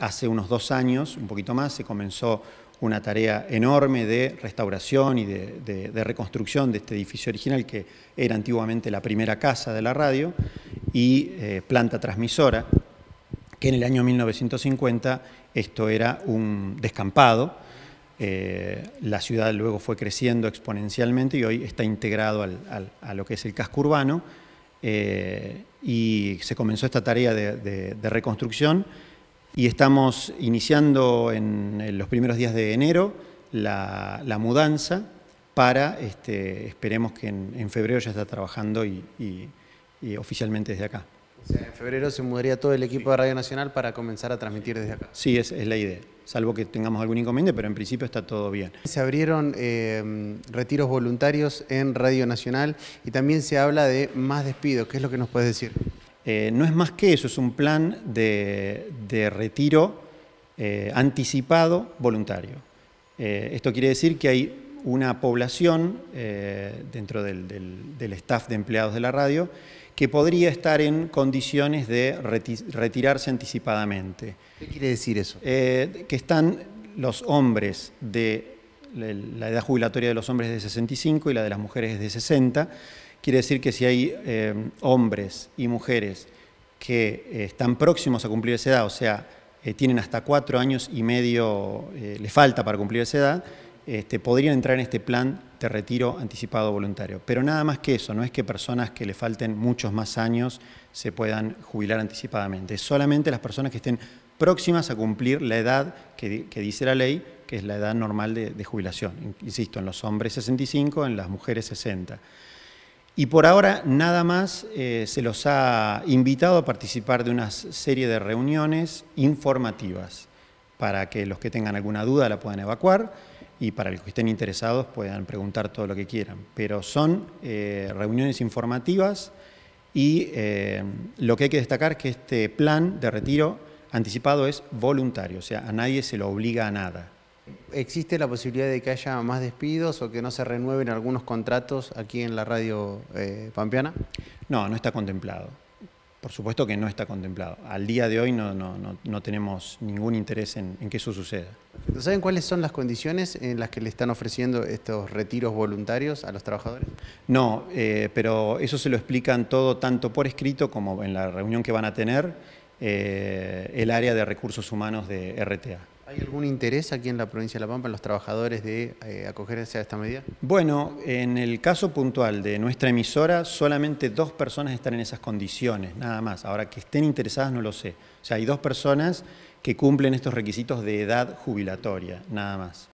Hace unos dos años, un poquito más, se comenzó una tarea enorme de restauración y de, reconstrucción de este edificio original que era antiguamente la primera casa de la radio y eh, planta transmisora, que en el año 1950 esto era un descampado. Eh, la ciudad luego fue creciendo exponencialmente y hoy está integrado a lo que es el casco urbano eh, y se comenzó esta tarea de reconstrucción y estamos iniciando en los primeros días de enero la, mudanza para, este, esperemos que en, febrero ya está trabajando y, oficialmente desde acá. O sea, en febrero se mudaría todo el equipo de Radio Nacional para comenzar a transmitir desde acá. Sí, es, la idea, salvo que tengamos algún inconveniente, pero en principio está todo bien. Se abrieron eh, retiros voluntarios en Radio Nacional y también se habla de más despidos. ¿Qué es lo que nos puedes decir? Eh, no es más que eso, es un plan de, retiro eh, anticipado voluntario. Eh, esto quiere decir que hay una población dentro del, staff de empleados de la radio que podría estar en condiciones de retirarse anticipadamente. ¿Qué quiere decir eso? que están los hombres de la edad jubilatoria de los hombres es de 65 y la de las mujeres es de 60. Quiere decir que si hay eh, hombres y mujeres que eh, están próximos a cumplir esa edad, o sea, eh, tienen hasta cuatro años y medio, le falta para cumplir esa edad, este, podrían entrar en este plan de retiro anticipado voluntario. Pero nada más que eso, no es que personas que le falten muchos más años se puedan jubilar anticipadamente, es solamente las personas que estén próximas a cumplir la edad que, dice la ley, que es la edad normal de, de jubilación. Insisto, en los hombres 65, en las mujeres 60. Y por ahora nada más eh, se los ha invitado a participar de una serie de reuniones informativas para que los que tengan alguna duda la puedan evacuar y para los que estén interesados puedan preguntar todo lo que quieran. Pero son eh, reuniones informativas y eh, lo que hay que destacar es que este plan de retiro anticipado es voluntario, o sea, a nadie se lo obliga a nada. ¿Existe la posibilidad de que haya más despidos o que no se renueven algunos contratos aquí en la radio eh, pampeana? No, no está contemplado. Por supuesto que no está contemplado. Al día de hoy no, tenemos ningún interés en, que eso suceda. ¿Saben cuáles son las condiciones en las que le están ofreciendo estos retiros voluntarios a los trabajadores? No, eh, pero eso se lo explican todo tanto por escrito como en la reunión que van a tener eh, el área de recursos humanos de RTA. ¿Hay algún interés aquí en la provincia de La Pampa, en los trabajadores, de eh, acogerse a esta medida? Bueno, en el caso puntual de nuestra emisora, solamente dos personas están en esas condiciones, nada más. Ahora, que estén interesadas no lo sé. O sea, hay dos personas que cumplen estos requisitos de edad jubilatoria, nada más.